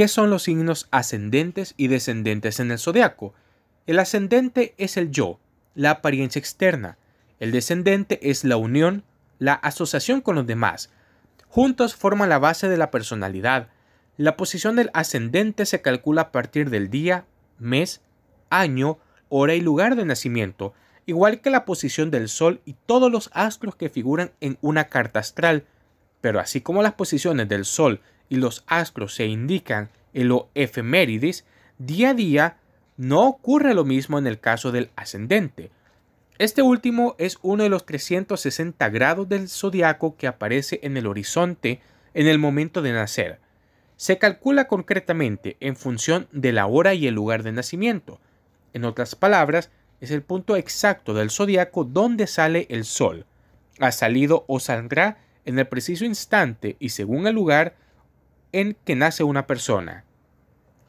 ¿Qué son los signos ascendentes y descendentes en el zodiaco? El ascendente es el yo, la apariencia externa. El descendente es la unión, la asociación con los demás. Juntos forman la base de la personalidad. La posición del ascendente se calcula a partir del día, mes, año, hora y lugar de nacimiento, igual que la posición del Sol y todos los astros que figuran en una carta astral. Pero así como las posiciones del Sol y los astros se indican en lo efemérides, día a día no ocurre lo mismo en el caso del ascendente. Este último es uno de los 360 grados del zodiaco que aparece en el horizonte en el momento de nacer. Se calcula concretamente en función de la hora y el lugar de nacimiento. En otras palabras, es el punto exacto del zodiaco donde sale el sol. Ha salido o saldrá en el preciso instante y según el lugar en que nace una persona.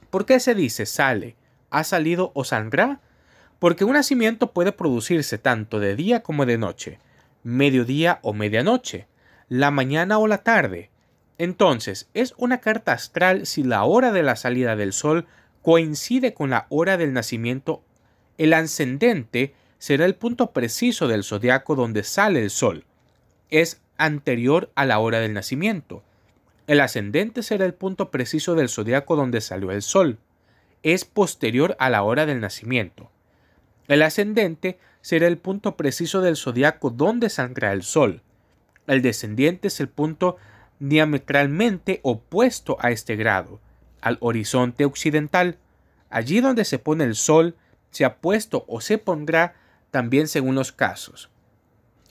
¿Por qué se dice sale, ha salido o saldrá? Porque un nacimiento puede producirse tanto de día como de noche, mediodía o medianoche, la mañana o la tarde. Entonces, es una carta astral si la hora de la salida del sol coincide con la hora del nacimiento. El ascendente será el punto preciso del zodiaco donde sale el sol. Es anterior a la hora del nacimiento. El ascendente será el punto preciso del zodiaco donde salió el sol. Es posterior a la hora del nacimiento. El ascendente será el punto preciso del zodiaco donde saldrá el sol. El descendiente es el punto diametralmente opuesto a este grado, al horizonte occidental. Allí donde se pone el sol, se ha puesto o se pondrá también según los casos.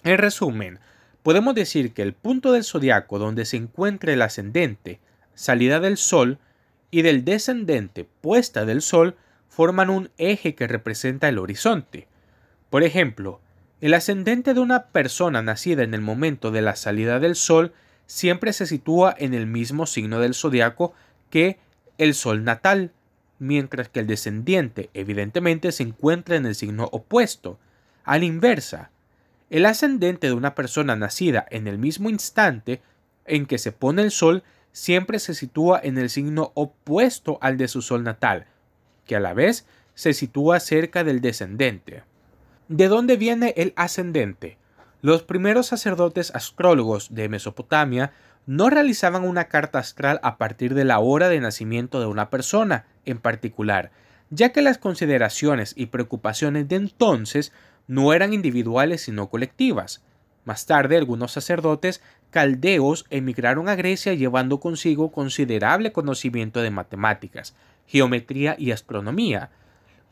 En resumen, Podemos decir que el punto del zodiaco donde se encuentra el ascendente, salida del Sol, y del descendente, puesta del Sol, forman un eje que representa el horizonte. Por ejemplo, el ascendente de una persona nacida en el momento de la salida del Sol siempre se sitúa en el mismo signo del zodiaco que el Sol natal, mientras que el descendiente evidentemente se encuentra en el signo opuesto. A la inversa, el ascendente de una persona nacida en el mismo instante en que se pone el sol siempre se sitúa en el signo opuesto al de su sol natal, que a la vez se sitúa cerca del descendente. ¿De dónde viene el ascendente? Los primeros sacerdotes astrólogos de Mesopotamia no realizaban una carta astral a partir de la hora de nacimiento de una persona en particular, ya que las consideraciones y preocupaciones de entonces no eran individuales sino colectivas. Más tarde, algunos sacerdotes caldeos emigraron a Grecia llevando consigo considerable conocimiento de matemáticas, geometría y astronomía.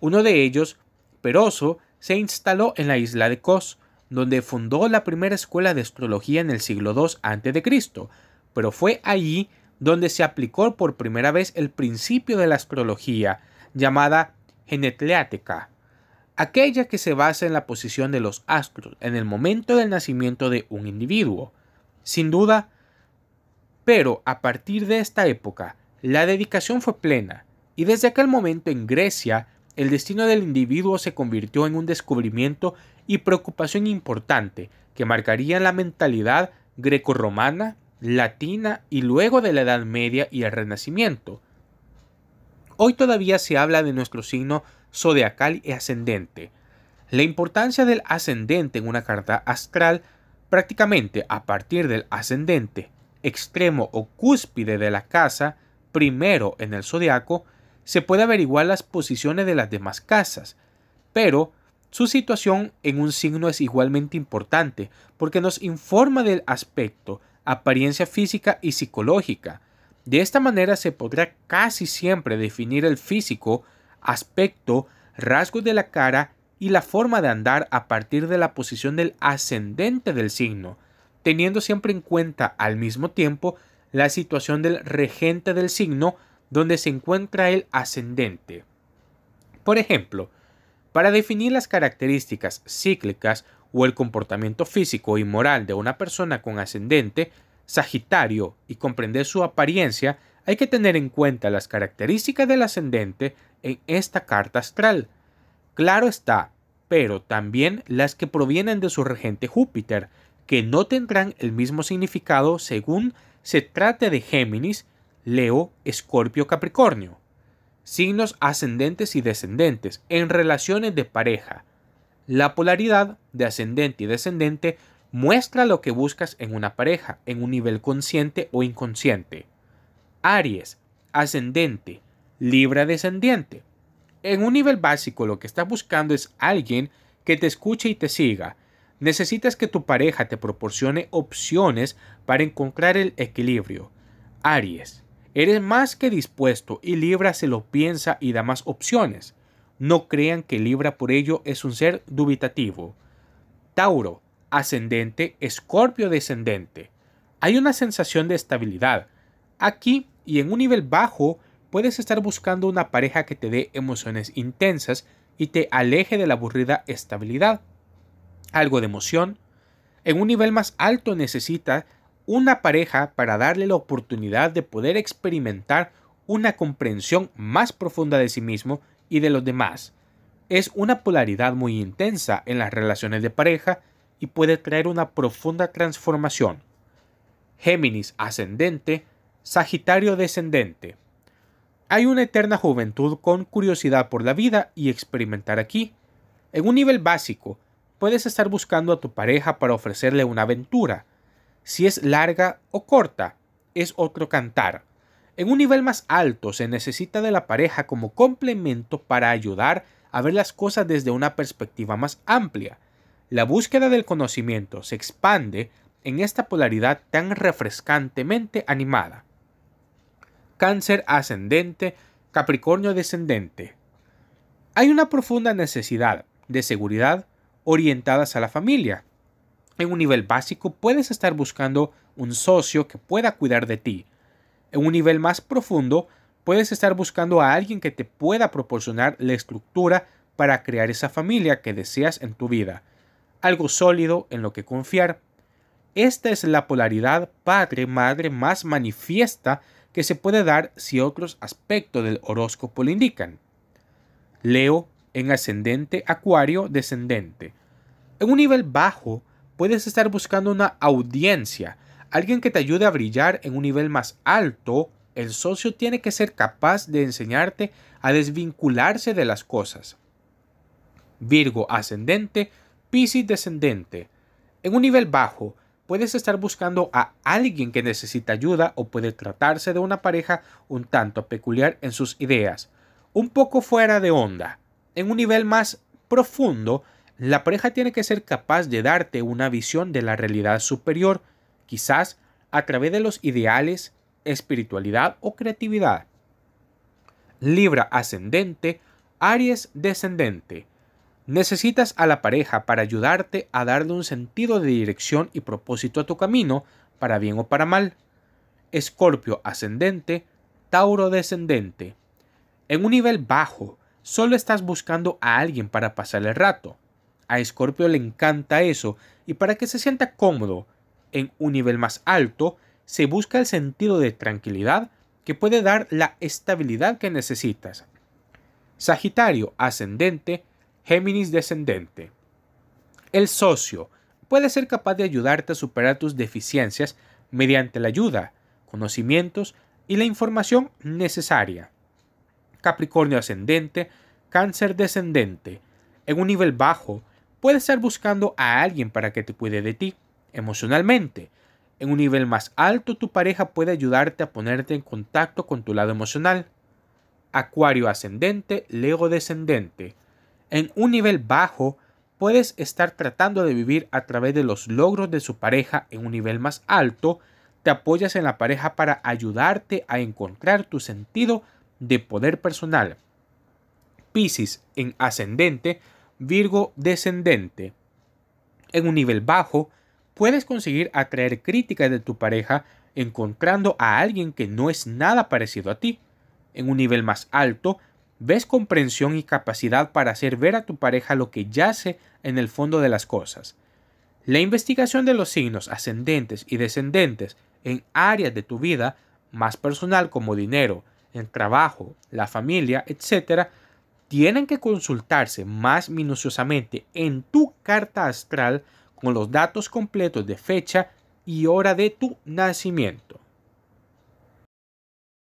Uno de ellos, Peroso, se instaló en la isla de Kos, donde fundó la primera escuela de astrología en el siglo II a.C., pero fue allí donde se aplicó por primera vez el principio de la astrología, llamada genetleática aquella que se basa en la posición de los astros en el momento del nacimiento de un individuo. Sin duda, pero a partir de esta época, la dedicación fue plena, y desde aquel momento en Grecia, el destino del individuo se convirtió en un descubrimiento y preocupación importante que marcaría la mentalidad grecorromana, latina y luego de la Edad Media y el Renacimiento. Hoy todavía se habla de nuestro signo zodiacal y ascendente. La importancia del ascendente en una carta astral prácticamente a partir del ascendente, extremo o cúspide de la casa, primero en el zodiaco, se puede averiguar las posiciones de las demás casas, pero su situación en un signo es igualmente importante porque nos informa del aspecto, apariencia física y psicológica. De esta manera se podrá casi siempre definir el físico aspecto, rasgos de la cara y la forma de andar a partir de la posición del ascendente del signo, teniendo siempre en cuenta al mismo tiempo la situación del regente del signo donde se encuentra el ascendente. Por ejemplo, para definir las características cíclicas o el comportamiento físico y moral de una persona con ascendente, Sagitario y comprender su apariencia, hay que tener en cuenta las características del ascendente en esta carta astral. Claro está, pero también las que provienen de su regente Júpiter, que no tendrán el mismo significado según se trate de Géminis, Leo, Escorpio, Capricornio. Signos ascendentes y descendentes en relaciones de pareja. La polaridad de ascendente y descendente muestra lo que buscas en una pareja, en un nivel consciente o inconsciente. Aries, ascendente, Libra descendiente. En un nivel básico lo que estás buscando es alguien que te escuche y te siga. Necesitas que tu pareja te proporcione opciones para encontrar el equilibrio. Aries, eres más que dispuesto y Libra se lo piensa y da más opciones. No crean que Libra por ello es un ser dubitativo. Tauro, ascendente, escorpio descendente. Hay una sensación de estabilidad, Aquí y en un nivel bajo puedes estar buscando una pareja que te dé emociones intensas y te aleje de la aburrida estabilidad. Algo de emoción. En un nivel más alto necesitas una pareja para darle la oportunidad de poder experimentar una comprensión más profunda de sí mismo y de los demás. Es una polaridad muy intensa en las relaciones de pareja y puede traer una profunda transformación. Géminis ascendente Sagitario descendente. Hay una eterna juventud con curiosidad por la vida y experimentar aquí. En un nivel básico, puedes estar buscando a tu pareja para ofrecerle una aventura. Si es larga o corta, es otro cantar. En un nivel más alto se necesita de la pareja como complemento para ayudar a ver las cosas desde una perspectiva más amplia. La búsqueda del conocimiento se expande en esta polaridad tan refrescantemente animada cáncer ascendente, Capricornio descendente. Hay una profunda necesidad de seguridad orientadas a la familia. En un nivel básico puedes estar buscando un socio que pueda cuidar de ti. En un nivel más profundo puedes estar buscando a alguien que te pueda proporcionar la estructura para crear esa familia que deseas en tu vida. Algo sólido en lo que confiar. Esta es la polaridad padre-madre más manifiesta que se puede dar si otros aspectos del horóscopo lo indican. Leo en ascendente, acuario descendente. En un nivel bajo, puedes estar buscando una audiencia, alguien que te ayude a brillar en un nivel más alto. El socio tiene que ser capaz de enseñarte a desvincularse de las cosas. Virgo ascendente, Piscis descendente. En un nivel bajo, puedes estar buscando a alguien que necesita ayuda o puede tratarse de una pareja un tanto peculiar en sus ideas, un poco fuera de onda. En un nivel más profundo, la pareja tiene que ser capaz de darte una visión de la realidad superior, quizás a través de los ideales, espiritualidad o creatividad. Libra ascendente, Aries descendente. Necesitas a la pareja para ayudarte a darle un sentido de dirección y propósito a tu camino, para bien o para mal. Escorpio ascendente, Tauro descendente. En un nivel bajo, solo estás buscando a alguien para pasar el rato. A Escorpio le encanta eso y para que se sienta cómodo. En un nivel más alto, se busca el sentido de tranquilidad que puede dar la estabilidad que necesitas. Sagitario ascendente, Géminis descendente. El socio puede ser capaz de ayudarte a superar tus deficiencias mediante la ayuda, conocimientos y la información necesaria. Capricornio ascendente, cáncer descendente. En un nivel bajo, puedes estar buscando a alguien para que te cuide de ti, emocionalmente. En un nivel más alto, tu pareja puede ayudarte a ponerte en contacto con tu lado emocional. Acuario ascendente, Leo descendente. En un nivel bajo, puedes estar tratando de vivir a través de los logros de su pareja en un nivel más alto, te apoyas en la pareja para ayudarte a encontrar tu sentido de poder personal. Piscis en ascendente, Virgo descendente. En un nivel bajo, puedes conseguir atraer críticas de tu pareja encontrando a alguien que no es nada parecido a ti. En un nivel más alto, ves comprensión y capacidad para hacer ver a tu pareja lo que yace en el fondo de las cosas. La investigación de los signos ascendentes y descendentes en áreas de tu vida más personal como dinero, el trabajo, la familia, etc., tienen que consultarse más minuciosamente en tu carta astral con los datos completos de fecha y hora de tu nacimiento.